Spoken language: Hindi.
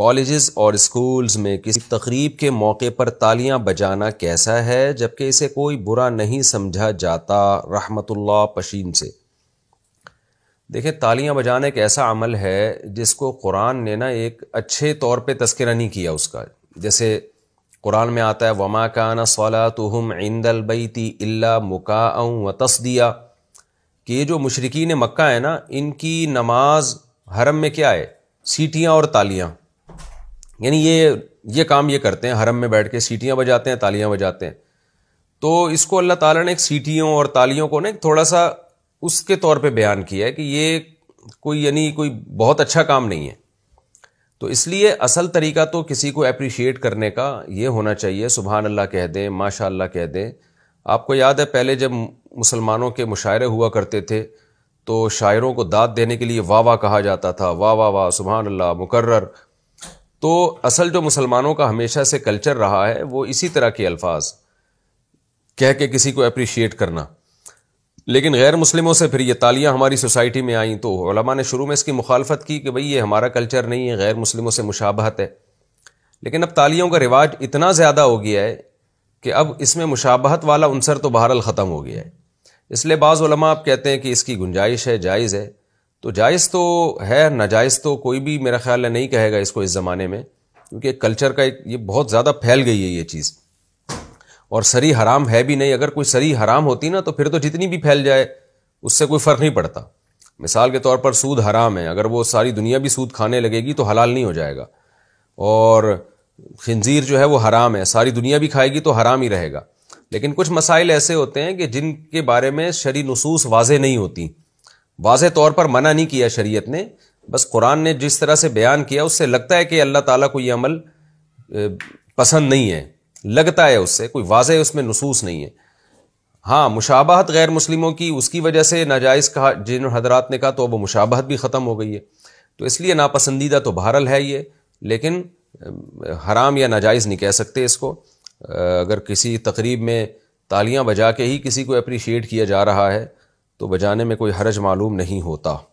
कॉलेजेस और स्कूल्स में किसी तकरीब के मौके पर तालियां बजाना कैसा है जबकि इसे कोई बुरा नहीं समझा जाता रहमतुल्लाह पशीन से देखें तालियां बजाना एक ऐसा अमल है जिसको कुरान ने ना एक अच्छे तौर पे तस्करा नहीं किया उसका जैसे कुरान में आता है वमा काना सौला तुहम इंदलबैती इल्ला मुका व तस्दिया कि ये जो मशरकिन मक्का है ना इनकी नमाज हरम में क्या है सीटियाँ और तालियाँ यानी ये ये काम ये करते हैं हरम में बैठ के सीटियाँ बजाते हैं तालियाँ बजाते हैं तो इसको अल्लाह ताला ने एक सीटियों और तालियों को ना थोड़ा सा उसके तौर पे बयान किया है कि ये कोई यानी कोई बहुत अच्छा काम नहीं है तो इसलिए असल तरीका तो किसी को अप्रिशिएट करने का ये होना चाहिए सुबहान अल्लाह कह दें माशा अल्लाह कह दें आपको याद है पहले जब मुसलमानों के मुशायरे हुआ करते थे तो शायरों को दाद देने के लिए वाह वाह कहा जाता था वाह वाह वाह सुबहानल्ला मुकर्र तो असल जो मुसलमानों का हमेशा से कल्चर रहा है वो इसी तरह के अल्फाज कह के किसी को अप्रिशिएट करना लेकिन गैर मुस्लिमों से फिर ये तालियां हमारी सोसाइटी में आई तो ओलमा ने शुरू में इसकी मुखालफत की कि भाई ये हमारा कल्चर नहीं है गैर मुस्लिमों से मुशाबहत है लेकिन अब तालियों का रिवाज इतना ज़्यादा हो गया है कि अब इसमें मुशाबहत वाला अनसर तो बहरल ख़त्म हो गया है इसलिए बाज़ आप कहते हैं कि इसकी गुंजाइश है जायज़ है तो जायज़ तो है नाजायज़ तो कोई भी मेरा ख्याल है नहीं कहेगा इसको इस ज़माने में क्योंकि कल्चर का एक ये बहुत ज़्यादा फैल गई है ये चीज़ और सरी हराम है भी नहीं अगर कोई सरी हराम होती ना तो फिर तो जितनी भी फैल जाए उससे कोई फ़र्क नहीं पड़ता मिसाल के तौर पर सूद हराम है अगर वो सारी दुनिया भी सूद खाने लगेगी तो हलाल नहीं हो जाएगा और खंजीर जो है वो हराम है सारी दुनिया भी खाएगी तो हराम ही रहेगा लेकिन कुछ मसाइल ऐसे होते हैं कि जिनके बारे में शरी नसूस वाजे नहीं होती वाज तौर पर मना नहीं किया शरीयत ने बस कुरान ने जिस तरह से बयान किया उससे लगता है कि अल्लाह ताला को ये अमल पसंद नहीं है लगता है उससे कोई वाज उसमें नसूस नहीं है हाँ मुशाबहत गैर मुस्लिमों की उसकी वजह से नाजायज़ कहा जिन हजरात ने कहा तो वो मुशाबहत भी ख़त्म हो गई है तो इसलिए नापसंदीदा तो बहरल है ये लेकिन हराम या नाजायज़ नहीं कह सकते इसको अगर किसी तकरीब में तालियां बजा के ही किसी को अप्रिशिएट किया जा रहा है तो बजाने में कोई हरज मालूम नहीं होता